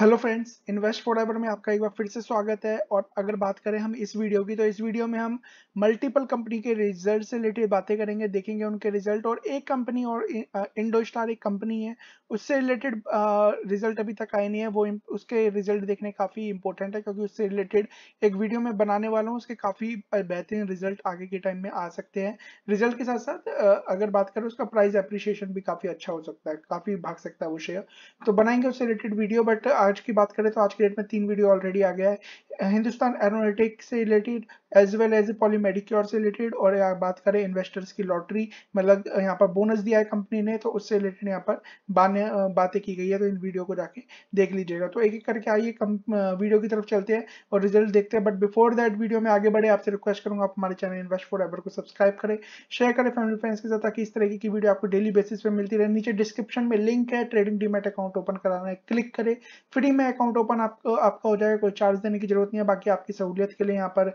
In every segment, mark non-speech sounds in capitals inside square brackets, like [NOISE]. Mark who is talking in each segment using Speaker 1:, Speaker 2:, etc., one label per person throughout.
Speaker 1: hello friends invest ever में आपका एक बार फिर से स्वागत है और अगर बात करें हम इस वीडियो की तो इस वीडियो में हम मल्टीपल कंपनी के रिजल्ट से रिलेटेड बातें करेंगे देखेंगे उनके रिजल्ट और एक कंपनी और इंडो स्टार एक कंपनी है उससे रिलेटेड रिजल्ट अभी तक आए नहीं है वो उसके रिजल्ट देखने काफ़ी इंपॉर्टेंट है क्योंकि उससे रिलेटेड एक वीडियो में बनाने वाला हूँ उसके काफ़ी बेहतरीन रिजल्ट आगे के टाइम में आ सकते हैं रिजल्ट के साथ साथ अगर बात करें उसका प्राइस अप्रिशिएशन भी काफ़ी अच्छा हो सकता है काफ़ी भाग सकता है वो शेयर तो बनाएंगे उससे रिलेटेड वीडियो बट आज की बात करें तो आज के डेट में तीन वीडियो ऑलरेडी आ गया है हिंदुस्तान एरोनोटिक्स से related as well as a Polymedicure से रिलेटेड और यहाँ बात करें इन्वेस्टर्स की लॉटरी मतलब यहाँ पर बोनस दिया है कंपनी ने तो उससे रिलेटेड यहाँ पर बातें की गई है तो इन वीडियो को जाके देख लीजिएगा तो एक एक करके आइए वीडियो की तरफ चलते हैं और रिजल्ट देखते हैं बट बिफोर दैट वीडियो में आगे बढ़े आपसे रिक्वेस्ट करूँगा आप हमारे चैनल इन्वेस्ट फॉर एवर को सब्सक्राइब करें शेयर करें फैमिली फ्रेंड्स के साथ ताकि इस तरीके की वीडियो आपको डेली बेसिस पर मिलती रहे नीचे डिस्क्रिप्शन में लिंक है ट्रेडिंग डीमेट अकाउंट ओपन कराना है क्लिक करें फ्री में अकाउंट ओपन आपको आपका हो जाएगा कोई चार्ज देने की जरूरत नहीं है बाकी आपकी सहूलियत के लिए यहाँ पर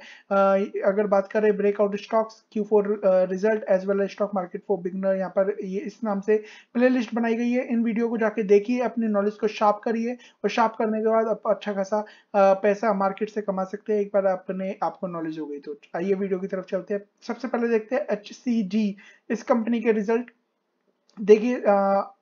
Speaker 1: अगर बात करें breakout stocks Q four result as well as stock market for beginner यहाँ पर ये इस नाम से प्लेलिस्ट बनाई गई है इन वीडियो को जाके देखिए अपनी नॉलेज को शार्प करिए और शार्प करने के बाद आप अच्छा खासा पैसा मार्केट से कमा सकते हैं एक बार आपने आपको नॉलेज हो गई तो आइए वीडियो की तरफ चलते हैं सबसे पहले देखते हैं एच इस कंपनी के रिजल्ट देखिए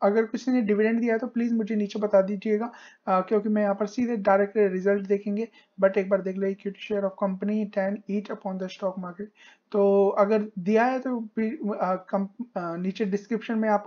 Speaker 1: अगर किसी ने डिविडेंड दिया है तो प्लीज़ मुझे नीचे बता दीजिएगा क्योंकि मैं यहाँ पर सीधे डायरेक्ट रिजल्ट देखेंगे बट एक बार देख लो equity share of company ten eight upon the stock market तो अगर दिया है तो कम, नीचे डिस्क्रिप्शन में आप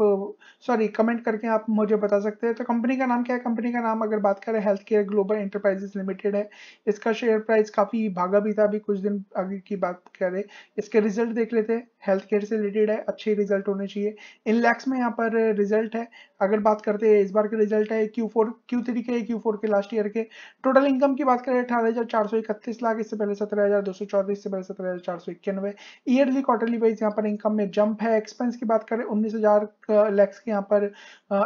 Speaker 1: सॉरी कमेंट करके आप मुझे बता सकते हैं तो कंपनी का नाम क्या है कंपनी का नाम अगर बात करें health care global enterprises limited है इसका शेयर प्राइस काफ़ी भागा भी था अभी कुछ दिन आगे की बात करें इसके रिजल्ट देख लेते हैं हेल्थ केयर से रिलेटेड है अच्छे रिजल्ट होने चाहिए इन लैक्स में यहाँ पर रिजल्ट है अगर बात करते हैं इस बार के रिजल्ट है क्यू फोर क्यू थ्री के क्यू फोर के लास्ट ईयर के टोटल इनकम की बात करें अठारह हज़ार चार सौ इकतीस लाख इससे पहले सत्रह हज़ार दो सौ चौबीस से पहले सत्रह हज़ार चार सौ इक्यानवे ईयरली क्वार्टरली वाइज यहाँ पर इनकम में जंप है एक्सपेंस की बात करें उन्नीस हज़ार लैक्स के यहाँ पर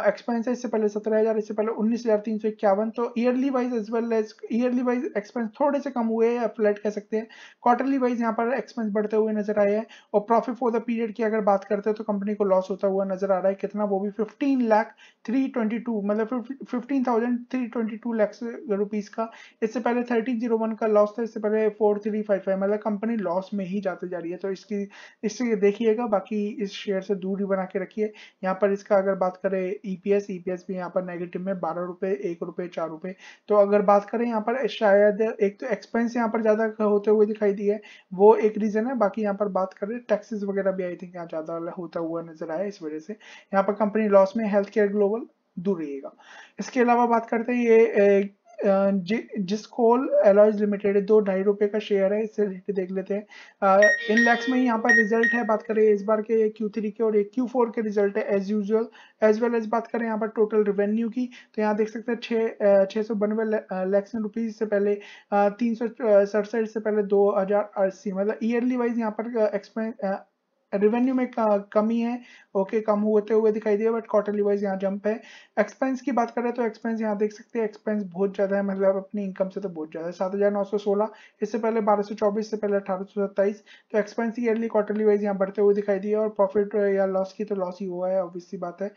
Speaker 1: एक्सपेंस है इससे पहले सत्रह हज़ार इससे पहले उन्नीस हज़ार तीन सौ इक्यावन तो yearly wise as well as yearly wise expense थोड़े से कम हुए या फ्लैट कह सकते हैं क्वार्टरली वाइज यहाँ पर एक्सपेंस बढ़ते हुए नजर आए हैं और प्रॉफिट फॉर द पीरियड की अगर बात करते हैं तो कंपनी को लॉस होता हुआ नजर आ रहा है कितना वो भी fifteen lakh lakh three twenty two मतलब fifteen thousand three twenty two lakhs rupees का इससे पहले थर्टीन जीरो वन का लॉस था इससे पहले फोर थ्री फाइव फाइव मतलब कंपनी लॉस में ही जाते जा रही है तो इसकी इससे देखिएगा बाकी इस शेयर से दूर ही बना के रखिए यहाँ पर इसका अगर बात करें E P S E P S भी यहाँ पर नेगेटिव में बारह रुपये एक रुपये चार रुपये तो अगर बात करें यहाँ पर शायद एक तो एक्सपेंस यहाँ पर ज़्यादा होते हुए दिखाई दिए है वो एक रीज़न है बाकी यहाँ पर बात करें टैक्सेस वगैरह भी आई थिंक यहाँ ज़्यादा होता हुआ नजर आया इस वजह से यहाँ पर कंपनी लॉस में हेल्थ हेल्थ केयर ग्लोबल दूर रहिएगा इसके अलावा बात करते हैं ये जि, जिस कोल एलॉयज लिमिटेड दो ढाई रुपए का शेयर है इससे रिलेटेड देख लेते हैं इन लैक्स में यहाँ पर रिजल्ट है बात करें इस बार के क्यू थ्री के और एक क्यू फोर के रिजल्ट है as usual as well as बात करें यहाँ पर टोटल रिवेन्यू की तो यहाँ देख सकते हैं छः छः सौ बानवे लैक्स रुपीज से पहले तीन सौ सड़सठ से पहले दो हजार अस्सी मतलब ईयरली वाइज यहाँ पर एक्सपेंस रेवेन्यू में कमी है ओके okay, कम होते हुए दिखाई दिया बट क्वार्टरली वाइज यहाँ जंप है एक्सपेंस की बात करें तो एक्सपेंस यहाँ देख सकते हैं एक्सपेंस बहुत ज़्यादा है मतलब अपनी इनकम से तो बहुत ज़्यादा है सात हज़ार नौ सौ सोलह इससे पहले बारह सौ चौबीस से पहले अठारह सौ सत्ताईस तो एक्सपेंस ईयरली क्वार्टरली वाइज यहाँ बढ़ते हुए दिखाई दिया और प्रॉफिट या लॉस की तो लॉस ही हुआ है ऑब्वियसली बात है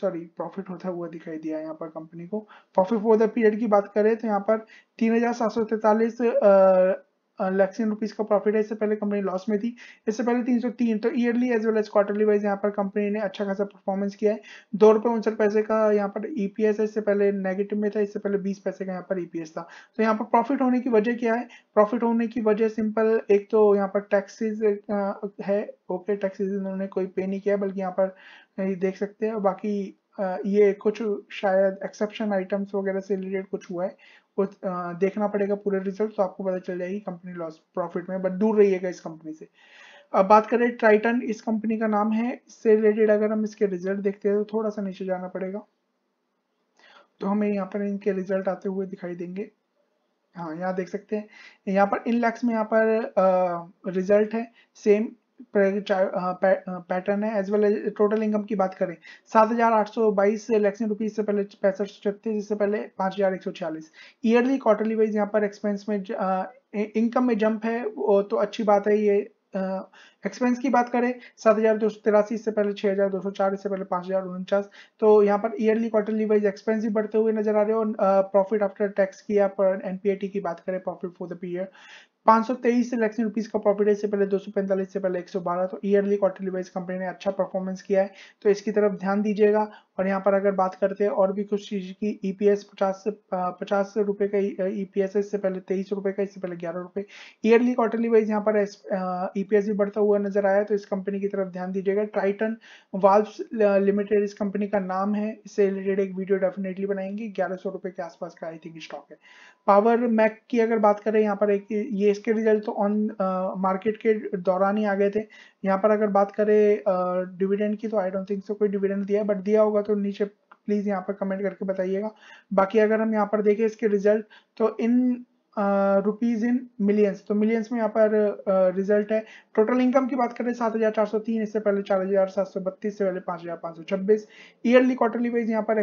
Speaker 1: सॉरी uh, प्रॉफिट होता हुआ दिखाई दिया यहाँ पर कंपनी को प्रॉफिट फॉर द पीरियड की बात करें तो यहाँ पर तीन हजार सात सौ तैतालीस uh, लैक्सिन रुपीज का प्रॉफिट है इससे पहले कंपनी लॉस में थी इससे पहले तीन सौ तीन तो yearly as well as quarterly wise यहाँ पर कंपनी ने अच्छा खासा परफॉर्मेंस किया है दो रुपये उनसठ पैसे का यहाँ पर ईपीएस e है इससे पहले नेगेटिव में था इससे पहले बीस पैसे का यहाँ पर ईपीएस e था तो यहाँ पर प्रॉफिट होने की वजह क्या है प्रॉफिट होने की वजह सिंपल एक तो यहाँ पर टैक्सीज है ओके टैक्सीज इन्होंने कोई पे नहीं किया बल्कि यहाँ पर देख सकते हैं बाकी ये कुछ शायद एक्सेप्शन आइटम्स वगैरह से रिलेटेड कुछ हुआ है को देखना पड़ेगा पूरे रिजल्ट तो आपको पता चल जाएगी कंपनी लॉस प्रॉफिट में बट दूर रहिएगा इस कंपनी से अब बात करें ट्राइटन इस कंपनी का नाम है इससे रिलेटेड अगर हम इसके रिजल्ट देखते हैं तो थोड़ा सा नीचे जाना पड़ेगा तो हमें यहाँ पर इनके रिजल्ट आते हुए दिखाई देंगे हाँ यहाँ देख सकते हैं यहाँ पर इन लैक्स में यहाँ पर रिजल्ट है सेम पैटर्न uh, uh, है as well as total income की बात करें सात हजार आठ सौ बाईस लैक्सिन रुपीज से पहले पैंसठ सौ छत्तीस इससे पहले पाँच हजार एक सौ छियालीस ईयरली क्वार्टरली वाइज यहाँ पर एक्सपेंस में uh, इनकम में जंप है वो तो अच्छी बात है ये एक्सपेंस uh, की बात करें सात हजार दो सौ तिरासी इससे पहले छह हजार दो सौ चार इससे पहले पांच हजार उनचास तो यहाँ पर ईयरली क्वार्टरली वाइज एक्सपेंस भी बढ़ते हुए नजर आ रहे हैं और प्रॉफिट आफ्टर टैक्स की या एनपीएटी की बात करें profit for the period 523 lakh rupees का प्रॉफिट है इससे पहले 245 से पहले 112 तो ईयरली क्वार्टरली वाइज कंपनी ने अच्छा परफॉर्मेंस किया है तो इसकी तरफ ध्यान दीजिएगा और यहाँ पर अगर बात करते हैं और भी कुछ चीज की ईपीएस 50 से पचास रुपए का ईपीएस e है इससे पहले तेईस रुपए का इससे पहले ग्यारह रुपए ईयरली क्वार्टरली वाइज यहाँ पर ईपीएस e भी बढ़ता हुआ नजर आया तो इस कंपनी की तरफ ध्यान दीजिएगा ट्राइटन वाल्व लिमिटेड इस कंपनी का नाम है इससे रिलेटेड एक वीडियो डेफिनेटली बनाएंगे ग्यारह रुपए के आसपास का आई थिंक स्टॉक है पावर मैक की अगर बात करें यहाँ पर एक ये इसके रिजल्ट तो ऑन मार्केट के दौरान ही आ गए थे यहाँ पर अगर बात करें डिविडेंड की तो आई डोंट थिंक सो कोई डिविडेंड दिया है बट दिया होगा तो नीचे प्लीज यहाँ पर कमेंट करके बताइएगा बाकी अगर हम यहाँ पर देखें इसके रिजल्ट तो इन रुपीज इन मिलियंस तो मिलियंस में यहाँ पर रिजल्ट है टोटल इनकम की बात करें सात हजार चार सौ तीन इससे पहले चार हजार सात सौ बत्तीस से पहले पांच हजार पांच सौ छब्बीस ईयरली क्वार्टरली वाइज यहाँ पर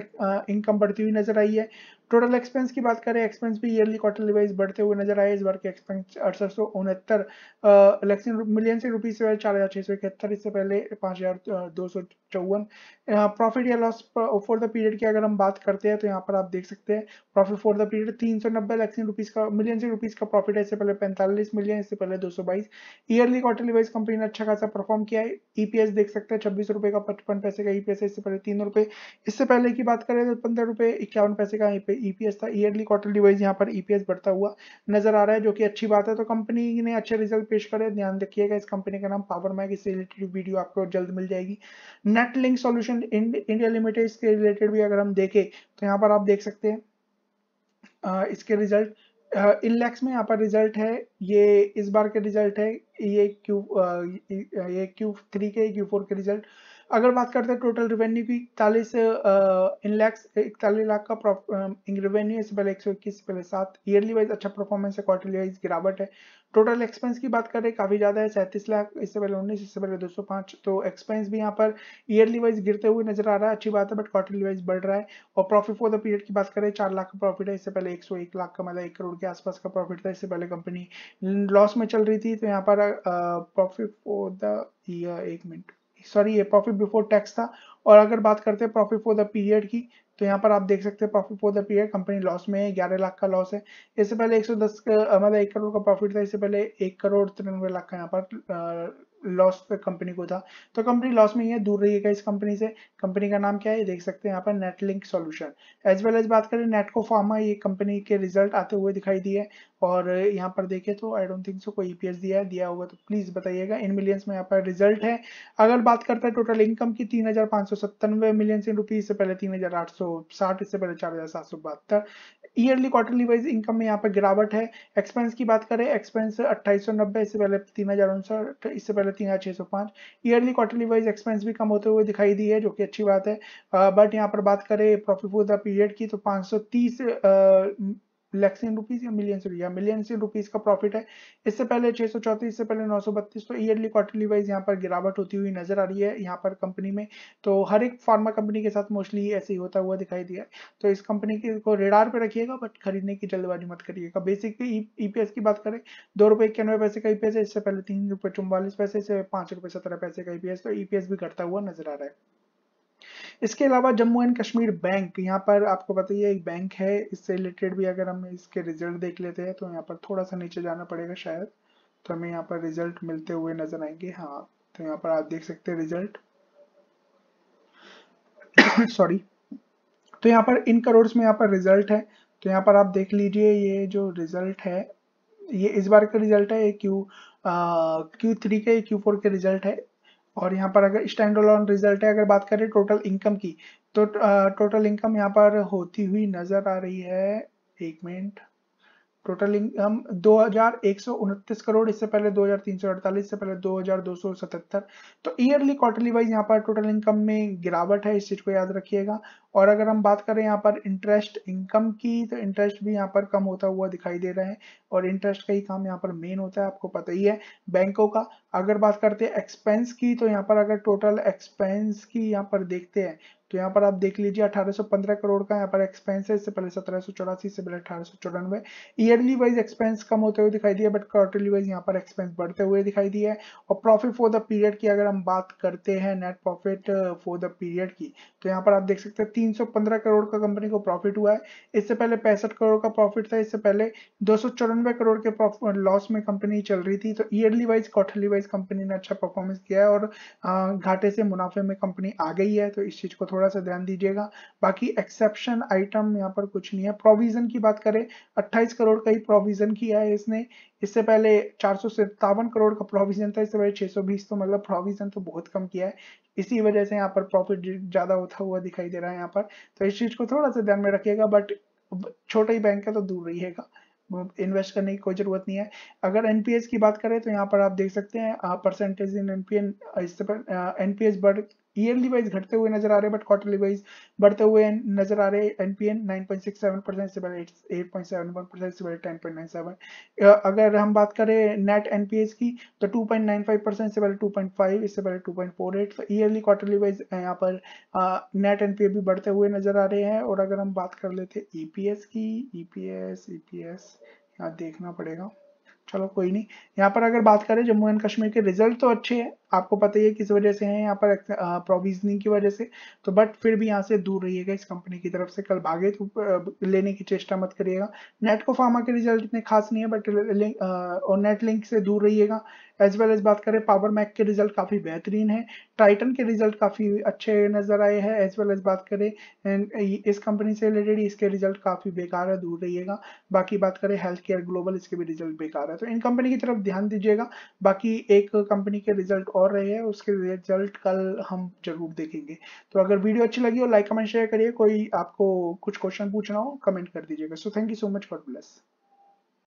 Speaker 1: इनकम बढ़ती हुई नजर आई है टोटल एक्सपेंस की बात करें एक्सपेंस भी ईयरली क्वार्टरली वाइज बढ़ते हुए नजर आए इस बार के एक्सपेंस अड़सठ सौ उनहत्तर मिलियन से रुपीज से चार हजार छह सौ इकहत्तर इससे पहले पांच हजार दो सौ चौवन प्रॉफिट या लॉस फॉर द पीरियड की अगर हम बात करते हैं तो यहाँ पर आप देख सकते हैं प्रॉफिट फॉर द पीरियड तीन सौ नब्बे लैक्सिन रुपीज का मिलियन से रुपीज का प्रॉफिट है इससे पहले पैंतालीस मिलियन इससे पहले दो सौ बाईस ईयरली क्वार्टरली वाइज कंपनी ने अच्छा खासा परफॉर्म किया है ईपीएस e देख सकते हैं छब्बीस रुपए का पचपन पैसे का ईपीएस e है इससे पहले तीन रुपए इससे पहले की बात करें तो पंद्रह रुपए इक्यावन पैसे का ईपीएस e था ईयरली क्वार्टरली वाइज यहाँ पर ईपीएस e बढ़ता हुआ नजर आ रहा है जो कि अच्छी बात है तो कंपनी ने अच्छे रिजल्ट पेश करे ध्यान रखिएगा इस कंपनी का नाम पावर मैक इससे रिलेटेड वीडियो आपको जल्द मिल जाएगी Net Link Solution India Limited इसके रिलेटेड भी अगर हम देखें तो यहाँ पर आप देख सकते हैं इसके रिजल्ट इन लैक्स में यहाँ पर रिजल्ट है ये इस बार के रिजल्ट है ये क्यू ये क्यू थ्री के क्यू फोर के रिजल्ट अगर बात करते हैं टोटल रेवेन्यू की इकतालीस इन लैक्स इकतालीस लाख का रेवेन्यू इससे पहले एक सौ इक्कीस पहले सात ईयरली वाइज अच्छा परफॉर्मेंस है क्वार्टरली वाइज गिरावट है टोटल एक्सपेंस की बात करें काफी ज्यादा है सैंतीस लाख इससे पहले उन्नीस इससे पहले दो सौ पांच तो एक्सपेंस भी यहाँ पर ईयरली वाइज गिरते हुए नजर आ रहा है अच्छी बात है बट क्वार्टरली वाइज बढ़ रहा है और प्रॉफिट फॉर द पीरियड की बात करें चार लाख का प्रॉफिट है इससे पहले एक सौ एक लाख का मतलब एक करोड़ के आसपास का प्रॉफिट था इससे पहले कंपनी लॉस में चल रही थी तो यहाँ पर प्रॉफिट फॉर द ईयर एक मिनट सॉरी ये प्रॉफिट बिफोर टैक्स था और अगर बात करते हैं प्रॉफिट फॉर द पीरियड की तो यहाँ पर आप देख सकते हैं profit for the period company loss में है ग्यारह लाख का लॉस है इससे पहले 110 मतलब एक करोड़ का प्रॉफिट था इससे पहले एक करोड़ तिरानवे लाख का यहाँ पर लॉस कंपनी को था तो कंपनी लॉस में ही है दूर रहिएगा इस कंपनी से कंपनी का नाम क्या है देख सकते हैं यहाँ पर Netlink solution as well as बात करें नेटको फार्मा ये कंपनी के रिजल्ट आते हुए दिखाई दिए और यहाँ पर देखे तो आई डोंट थिंक सो कोई ईपीएस e दिया है दिया होगा तो प्लीज़ बताइएगा इन मिलियंस में यहाँ पर रिजल्ट है अगर बात करते हैं टोटल इनकम की तीन हज़ार पाँच सौ सत्तानवे मिलियन इन रुपीज़ से पहले तीन हज़ार आठ सौ साठ इससे पहले चार हज़ार सात सौ बहत्तर ईयरली क्वार्टरली वाइज इनकम में यहाँ पर गिरावट है एक्सपेंस की बात करें एक्सपेंस अट्ठाईस सौ नब्बे इससे पहले तीन हज़ार उनसठ इससे पहले तीन हज़ार छह सौ पांच ईयरली क्वार्टरली वाइज एक्सपेंस भी कम होते हुए दिखाई दी है जो कि अच्छी बात है बट यहाँ पर बात करें प्रॉफिट फॉर द पीरियड की तो पांच सौ तीस लैक्स इन रुपीज या मिलियन या मिलियन इन रुपीज का प्रॉफिट है इससे पहले छह सौ चौतीस इससे पहले नौ सौ बत्तीस तो ईयरली क्वार्टरली वाइज यहाँ पर गिरावट होती हुई नजर आ रही है यहाँ पर कंपनी में तो हर एक फार्मा कंपनी के साथ मोस्टली ऐसे ही होता हुआ दिखाई दिया तो इस कंपनी को रेडार पर रखिएगा बट खरीदने की जल्दबाजी मत करिएगा बेसिक ईपीएस e, e की बात करें दो रुपए इक्यानवे पैसे का ईपीएस e है इससे पहले तीन रुपए चौवालीस पैसे से पांच रुपए सत्रह पैसे का ईपीएस तो ईपीएस भी घटता हुआ नजर आ रहा है इसके अलावा जम्मू एंड कश्मीर बैंक यहाँ पर आपको पता ही है एक बैंक है इससे रिलेटेड भी अगर हम इसके रिजल्ट देख लेते हैं तो यहाँ पर थोड़ा सा नीचे जाना पड़ेगा शायद तो हमें यहाँ पर रिजल्ट मिलते हुए नजर आएंगे हाँ तो यहाँ पर आप देख सकते हैं रिजल्ट [COUGHS] सॉरी तो यहाँ पर इन करोड़ में यहाँ पर रिजल्ट है तो यहाँ पर आप देख लीजिए ये जो रिजल्ट है ये इस बार का रिजल्ट है क्यू क्यू थ्री के क्यू फोर के रिजल्ट है और यहाँ पर अगर स्टैंड ऑन रिजल्ट है अगर बात करें टोटल इनकम की तो टोटल इनकम यहाँ पर होती हुई नजर आ रही है एक मिनट टोटल हम दो हजार एक सौ उनतीस करोड़ इससे पहले दो हजार तीन सौ अड़तालीस से पहले दो हजार दो सौ सतहत्तर तो ईयरली क्वार्टरली वाइज यहाँ पर टोटल इनकम में गिरावट है इस चीज को याद रखिएगा और अगर हम बात करें यहाँ पर इंटरेस्ट इनकम की तो इंटरेस्ट भी यहाँ पर कम होता हुआ दिखाई दे रहा है और इंटरेस्ट का ही काम यहाँ पर मेन होता है आपको पता ही है बैंकों का अगर बात करते हैं एक्सपेंस की तो यहाँ पर अगर टोटल एक्सपेंस की यहाँ पर देखते हैं तो यहाँ पर आप देख लीजिए 1815 करोड़ का यहाँ पर एक्सपेंस है इससे पहले सत्रह से पहले अठारह सौ चौरानवे ईयरली वाइज एक्सपेंस कम होते हुए दिखाई दिया बट क्वार्टरली वाइज यहाँ पर एक्सपेंस बढ़ते हुए दिखाई दिया है और प्रॉफिट फॉर द पीरियड की अगर हम बात करते हैं net profit for the period की तो यहाँ पर आप देख सकते हैं तीन करोड़ का कंपनी को प्रॉफिट हुआ है इससे पहले पैंसठ करोड़ का प्रॉफिट था इससे पहले दो करोड़ के लॉस में कंपनी चल रही थी तो yearly wise quarterly wise company ने अच्छा परफॉर्मेंस किया है और घाटे से मुनाफे में कंपनी आ गई है तो इस चीज को थोड़ा थोड़ा सा ध्यान दीजिएगा बाकी एक्सेप्शन आइटम यहाँ पर कुछ नहीं है प्रोविजन की बात करें 28 करोड़ का ही प्रोविजन किया है इसने इससे पहले चार करोड़ का प्रोविजन था इससे पहले 620 तो मतलब प्रोविजन तो बहुत कम किया है इसी वजह से यहाँ पर प्रॉफिट ज्यादा होता हुआ दिखाई दे रहा है यहाँ पर तो इस चीज को थोड़ा सा ध्यान में रखिएगा बट छोटे ही बैंक है तो दूर रहिएगा इन्वेस्ट करने की कोई जरूरत नहीं है अगर एनपीएस की बात करें तो यहाँ पर आप देख सकते हैं परसेंटेज इन एनपीएन इससे एनपीएस बढ़ ईयरली e वाइज घटते हुए नजर आ रहे हैं बट क्वार्टरली वाइज बढ़ते हुए नजर आ रहे हैं एनपीएन 9.67 परसेंट से बढ़े 8.71 परसेंट से बढ़े 10.97 अगर हम बात करें नेट एनपीएस की तो 2.95 परसेंट से पहले 2.5 इससे बढ़े 2.48 तो ईयरली क्वार्टरली वाइज यहां पर नेट एनपीए भी बढ़ते हुए नजर आ रहे हैं और अगर हम बात कर लेते ईपीएस e की ईपीएस e ईपीएस यहाँ देखना पड़ेगा चलो कोई नहीं यहाँ पर अगर बात करें जम्मू एंड कश्मीर के रिजल्ट तो अच्छे हैं आपको पता ही है किस वजह से हैं यहाँ पर प्रोविजनिंग की वजह से तो बट फिर भी यहाँ से दूर रहिएगा इस कंपनी की तरफ से कल भागे तो लेने की चेष्टा मत करिएगा नेट को फार्मा के रिजल्ट इतने खास नहीं है बट और नेट लिंक से दूर रहिएगा एज वेल एज बात करें पावर मैक के रिजल्ट काफ़ी बेहतरीन है टाइटन के रिजल्ट काफ़ी अच्छे नज़र आए हैं एज वेल एज बात करें इस कंपनी से रिलेटेड इसके रिजल्ट काफ़ी बेकार है दूर रहिएगा बाकी बात करें हेल्थ केयर ग्लोबल इसके भी रिजल्ट बेकार है तो इन कंपनी की तरफ ध्यान दीजिएगा बाकी एक कंपनी के रिजल्ट और रहे हैं उसके रिजल्ट कल हम जरूर देखेंगे तो अगर वीडियो अच्छी लगी हो लाइक कमेंट शेयर करिए कोई आपको कुछ क्वेश्चन पूछना हो कमेंट कर दीजिएगा so thank you so much for bless